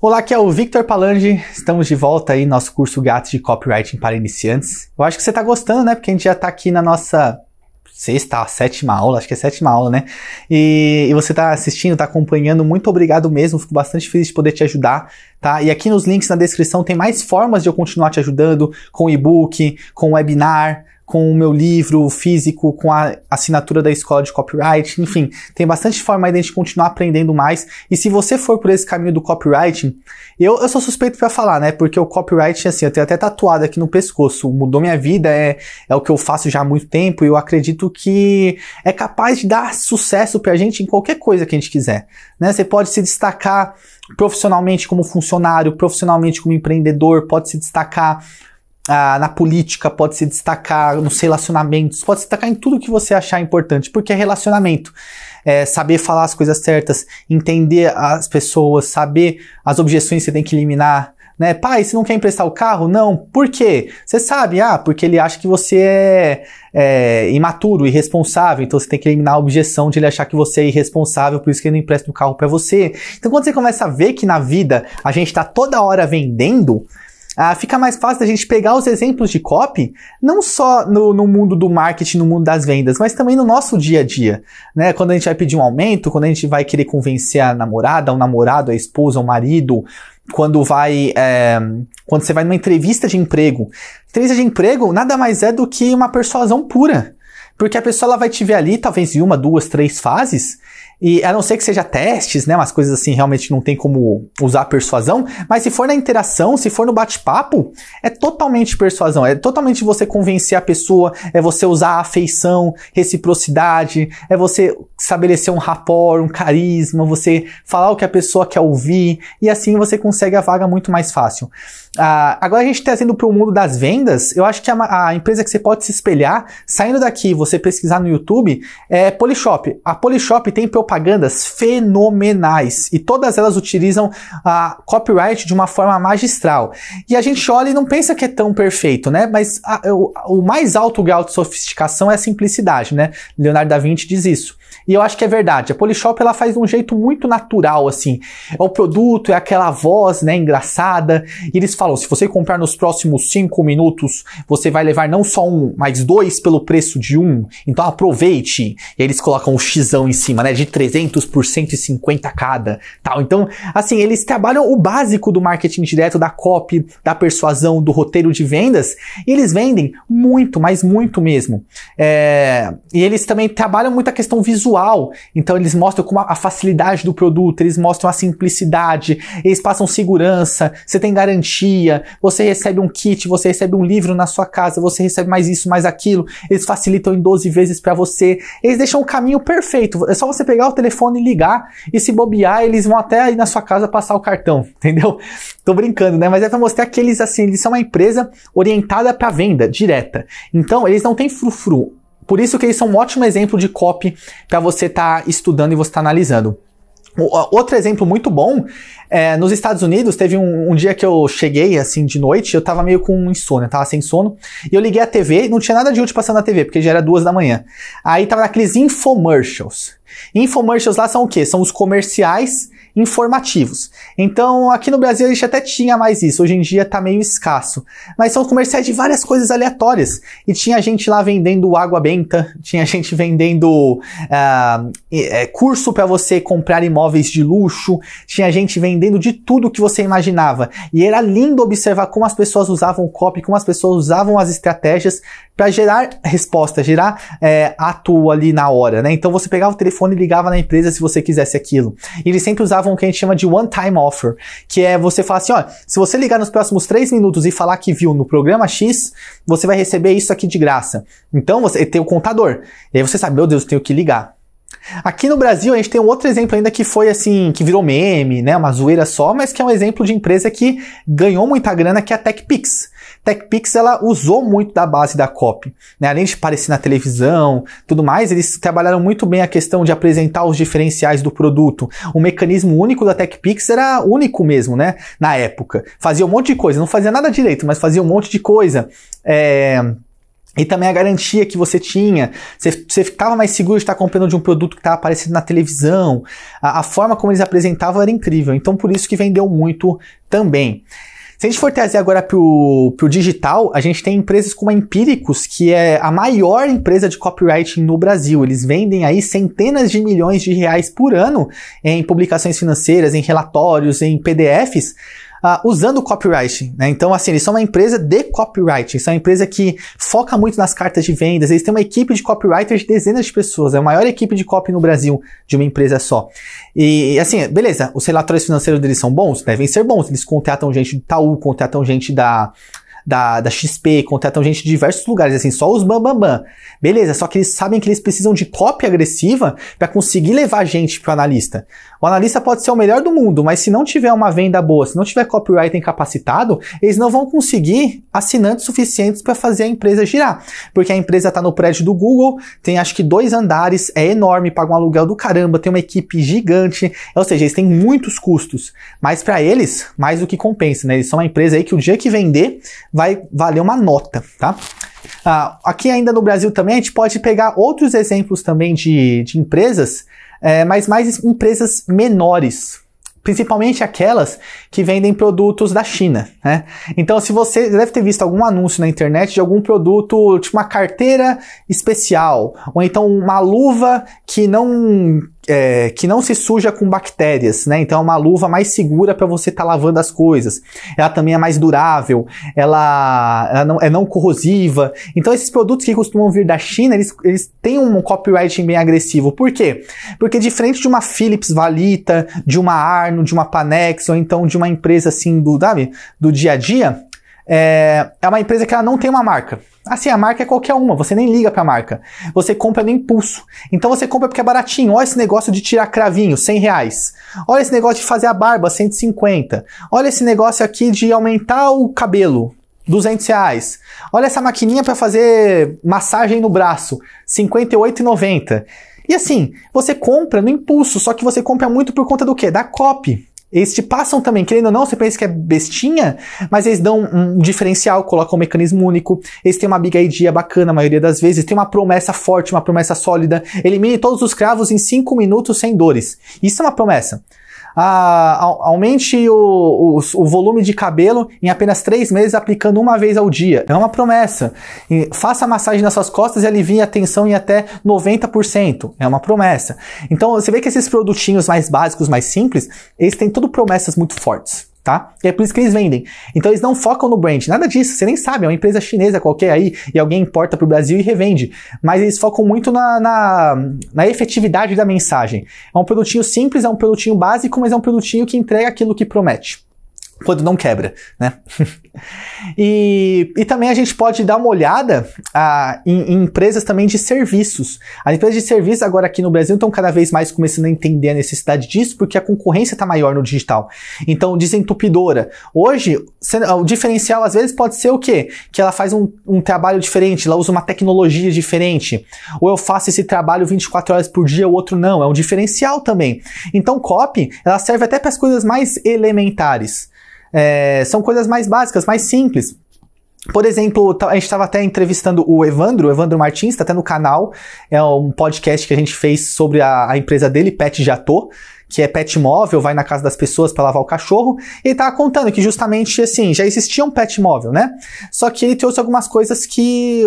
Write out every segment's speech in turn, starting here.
Olá, aqui é o Victor Palange. Estamos de volta aí no nosso curso Gatos de Copywriting para Iniciantes. Eu acho que você está gostando, né? Porque a gente já está aqui na nossa sexta, sétima aula, acho que é sétima aula, né? E, e você está assistindo, está acompanhando, muito obrigado mesmo, fico bastante feliz de poder te ajudar, tá? E aqui nos links na descrição tem mais formas de eu continuar te ajudando, com e-book, com webinar, com o meu livro físico, com a assinatura da escola de copyright, enfim, tem bastante forma aí de a gente continuar aprendendo mais. E se você for por esse caminho do copyright, eu, eu sou suspeito para falar, né? Porque o copyright, assim, eu tenho até tatuado aqui no pescoço, mudou minha vida, é, é o que eu faço já há muito tempo e eu acredito que é capaz de dar sucesso pra gente em qualquer coisa que a gente quiser, né? Você pode se destacar profissionalmente como funcionário, profissionalmente como empreendedor, pode se destacar ah, na política, pode se destacar nos relacionamentos, pode se destacar em tudo que você achar importante, porque é relacionamento. É saber falar as coisas certas, entender as pessoas, saber as objeções que você tem que eliminar. Né? Pai, você não quer emprestar o carro? Não. Por quê? Você sabe, ah, porque ele acha que você é, é imaturo, irresponsável, então você tem que eliminar a objeção de ele achar que você é irresponsável, por isso que ele não empresta o carro para você. Então quando você começa a ver que na vida a gente está toda hora vendendo, ah, fica mais fácil da gente pegar os exemplos de copy, não só no, no, mundo do marketing, no mundo das vendas, mas também no nosso dia a dia. Né? Quando a gente vai pedir um aumento, quando a gente vai querer convencer a namorada, o namorado, a esposa, o marido, quando vai é, quando você vai numa entrevista de emprego. Entrevista de emprego nada mais é do que uma persuasão pura. Porque a pessoa ela vai te ver ali, talvez em uma, duas, três fases, e a não ser que seja testes, né? Umas coisas assim realmente não tem como usar persuasão. Mas se for na interação, se for no bate-papo, é totalmente persuasão. É totalmente você convencer a pessoa, é você usar afeição, reciprocidade, é você estabelecer um rapport, um carisma, você falar o que a pessoa quer ouvir. E assim você consegue a vaga muito mais fácil. Ah, agora a gente trazendo tá para o mundo das vendas, eu acho que a, a, empresa que você pode se espelhar, saindo daqui, você pesquisar no YouTube, é Polishop. A Polishop tem propósito propagandas fenomenais e todas elas utilizam a copyright de uma forma magistral. E a gente olha e não pensa que é tão perfeito, né? Mas a, o, o mais alto grau de sofisticação é a simplicidade, né? Leonardo da Vinci diz isso. E eu acho que é verdade. A Polishop ela faz de um jeito muito natural, assim. É o produto, é aquela voz, né, engraçada. E eles falam: se você comprar nos próximos cinco minutos, você vai levar não só um, mas dois pelo preço de um. Então aproveite. E aí eles colocam o um xão em cima, né? De 300 por 150 cada, tal. Então, assim, eles trabalham o básico do marketing direto, da copy, da persuasão, do roteiro de vendas, e eles vendem muito, mas muito mesmo. É, e eles também trabalham muito a questão visual, então eles mostram como a facilidade do produto, eles mostram a simplicidade, eles passam segurança, você tem garantia, você recebe um kit, você recebe um livro na sua casa, você recebe mais isso, mais aquilo, eles facilitam em 12 vezes para você, eles deixam o um caminho perfeito, é só você pegar pegar o telefone e ligar, e se bobear, eles vão até aí na sua casa passar o cartão, entendeu? Tô brincando, né? Mas é para mostrar que eles, assim, eles são uma empresa orientada para venda direta. Então, eles não têm frufru. Por isso que eles são um ótimo exemplo de copy para você estar tá estudando e você estar tá analisando. Outro exemplo muito bom, é, nos Estados Unidos teve um, um, dia que eu cheguei assim de noite, eu tava meio com insônia, tava sem sono, e eu liguei a TV, não tinha nada de útil passando na TV, porque já era duas da manhã. Aí tava naqueles infomercials. Infomercials lá são o quê? São os comerciais informativos. Então, aqui no Brasil a gente até tinha mais isso, hoje em dia tá meio escasso. Mas são comerciais de várias coisas aleatórias. E tinha gente lá vendendo água benta, tinha gente vendendo uh, curso para você comprar imóveis de luxo, tinha gente vendendo de tudo que você imaginava. E era lindo observar como as pessoas usavam o copy, como as pessoas usavam as estratégias para gerar resposta, gerar é, ato ali na hora, né? Então você pegava o telefone e ligava na empresa se você quisesse aquilo. E eles sempre usavam o que a gente chama de one-time offer, que é você falar assim, ó, se você ligar nos próximos três minutos e falar que viu no programa X, você vai receber isso aqui de graça. Então você tem o contador. E aí você sabe, meu Deus, eu tenho que ligar. Aqui no Brasil a gente tem um outro exemplo ainda que foi assim, que virou meme, né, uma zoeira só, mas que é um exemplo de empresa que ganhou muita grana, que é a TechPix. TechPix ela usou muito da base da copy, né? Além de aparecer na televisão, tudo mais, eles trabalharam muito bem a questão de apresentar os diferenciais do produto. O mecanismo único da TechPix era único mesmo, né? Na época, fazia um monte de coisa, não fazia nada direito, mas fazia um monte de coisa. É e também a garantia que você tinha, você, você ficava mais seguro de estar comprando de um produto que estava aparecendo na televisão. A, a forma como eles apresentavam era incrível. Então, por isso que vendeu muito também. Se a gente for trazer agora para o digital, a gente tem empresas como a Empíricos, que é a maior empresa de copywriting no Brasil. Eles vendem aí centenas de milhões de reais por ano em publicações financeiras, em relatórios, em PDFs uh, usando copyright. Né? Então, assim, eles são uma empresa de copyright, são uma empresa que foca muito nas cartas de vendas, eles têm uma equipe de copywriters de dezenas de pessoas, é a maior equipe de copy no Brasil de uma empresa só. E, assim, beleza, os relatórios financeiros deles são bons? Devem ser bons, eles contratam gente do Itaú, contratam gente da... Da, da, XP, contratam gente de diversos lugares, assim, só os bam, bam, bam. Beleza, só que eles sabem que eles precisam de cópia agressiva para conseguir levar gente para o analista. O analista pode ser o melhor do mundo, mas se não tiver uma venda boa, se não tiver copyright incapacitado, eles não vão conseguir assinantes suficientes para fazer a empresa girar. Porque a empresa está no prédio do Google, tem acho que dois andares, é enorme, paga um aluguel do caramba, tem uma equipe gigante, ou seja, eles têm muitos custos. Mas para eles, mais do que compensa, né? Eles são uma empresa aí que o dia que vender vai valer uma nota, tá? Ah, aqui ainda no Brasil também a gente pode pegar outros exemplos também de, de empresas é, mas mais empresas menores, principalmente aquelas que vendem produtos da China. Né? Então, se você deve ter visto algum anúncio na internet de algum produto, tipo uma carteira especial, ou então uma luva que não é, que não se suja com bactérias, né? Então é uma luva mais segura para você estar tá lavando as coisas. Ela também é mais durável, ela, ela não, é não corrosiva. Então esses produtos que costumam vir da China, eles, eles têm um copywriting bem agressivo. Por quê? Porque diferente de uma Philips Valita, de uma Arno, de uma Panex, ou então de uma empresa assim do, sabe, do dia a dia, é, é uma empresa que ela não tem uma marca. Assim, a marca é qualquer uma, você nem liga pra marca. Você compra no impulso. Então você compra porque é baratinho. Olha esse negócio de tirar cravinho, 100 reais. Olha esse negócio de fazer a barba, 150. Olha esse negócio aqui de aumentar o cabelo, 200 reais. Olha essa maquininha para fazer massagem no braço, 58,90. E assim, você compra no impulso, só que você compra muito por conta do quê? Da copy. Eles te passam também, querendo ou não, você pensa que é bestinha, mas eles dão um diferencial, colocam um mecanismo único, eles têm uma big idea bacana a maioria das vezes, tem uma promessa forte, uma promessa sólida, elimine todos os cravos em 5 minutos sem dores. Isso é uma promessa a, aumente o, o, o, volume de cabelo em apenas três meses, aplicando uma vez ao dia. É uma promessa. E faça massagem nas suas costas e alivie a tensão em até 90%. É uma promessa. Então você vê que esses produtinhos mais básicos, mais simples, eles têm tudo promessas muito fortes tá? E é por isso que eles vendem. Então eles não focam no brand, nada disso, você nem sabe, é uma empresa chinesa qualquer aí e alguém importa para o Brasil e revende. Mas eles focam muito na, na, na, efetividade da mensagem. É um produtinho simples, é um produtinho básico, mas é um produtinho que entrega aquilo que promete quando não quebra, né? e, e também a gente pode dar uma olhada ah, em, em, empresas também de serviços. As empresas de serviços agora aqui no Brasil estão cada vez mais começando a entender a necessidade disso, porque a concorrência está maior no digital. Então, desentupidora. Hoje, o diferencial às vezes pode ser o quê? Que ela faz um, um trabalho diferente, ela usa uma tecnologia diferente. Ou eu faço esse trabalho 24 horas por dia, o outro não. É um diferencial também. Então, copy, ela serve até para as coisas mais elementares. É, são coisas mais básicas, mais simples. Por exemplo, a gente estava até entrevistando o Evandro, o Evandro Martins, está até no canal, é um podcast que a gente fez sobre a, a empresa dele, Pet Jatô, que é pet móvel, vai na casa das pessoas para lavar o cachorro, e ele tá estava contando que justamente assim, já existia um pet móvel, né? Só que ele trouxe algumas coisas que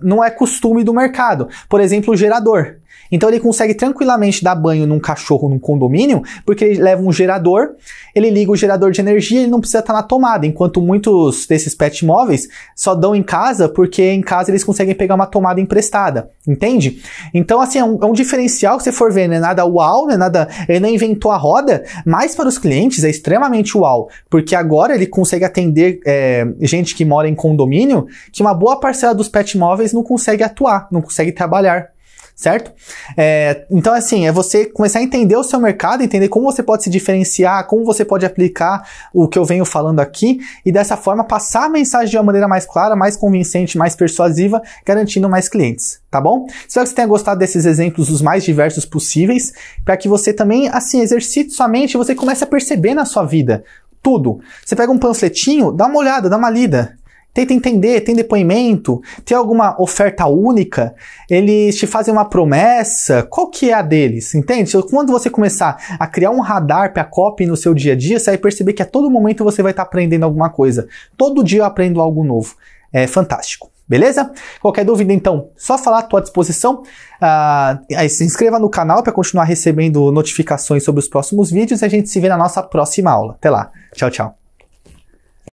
não é costume do mercado. Por exemplo, o gerador. Então ele consegue tranquilamente dar banho num cachorro num condomínio, porque ele leva um gerador, ele liga o gerador de energia e ele não precisa estar tá na tomada, enquanto muitos desses pet móveis só dão em casa porque em casa eles conseguem pegar uma tomada emprestada, entende? Então assim, é um, é um diferencial que você for ver, não é nada uau, não é nada, ele não inventou a roda, mas para os clientes é extremamente uau, porque agora ele consegue atender é, gente que mora em condomínio, que uma boa parcela dos pet móveis não consegue atuar, não consegue trabalhar certo? É, então, assim, é você começar a entender o seu mercado, entender como você pode se diferenciar, como você pode aplicar o que eu venho falando aqui e dessa forma passar a mensagem de uma maneira mais clara, mais convincente, mais persuasiva, garantindo mais clientes, tá bom? Espero que você tenha gostado desses exemplos os mais diversos possíveis, para que você também, assim, exercite sua mente e você comece a perceber na sua vida tudo. Você pega um panfletinho, dá uma olhada, dá uma lida. Tenta entender, tem depoimento, tem alguma oferta única, eles te fazem uma promessa, qual que é a deles, entende? Quando você começar a criar um radar para copy no seu dia a dia, você vai perceber que a todo momento você vai estar tá aprendendo alguma coisa. Todo dia eu aprendo algo novo. É fantástico. Beleza? Qualquer dúvida, então, só falar, estou à disposição. Ah, se inscreva no canal para continuar recebendo notificações sobre os próximos vídeos e a gente se vê na nossa próxima aula. Até lá. Tchau, tchau.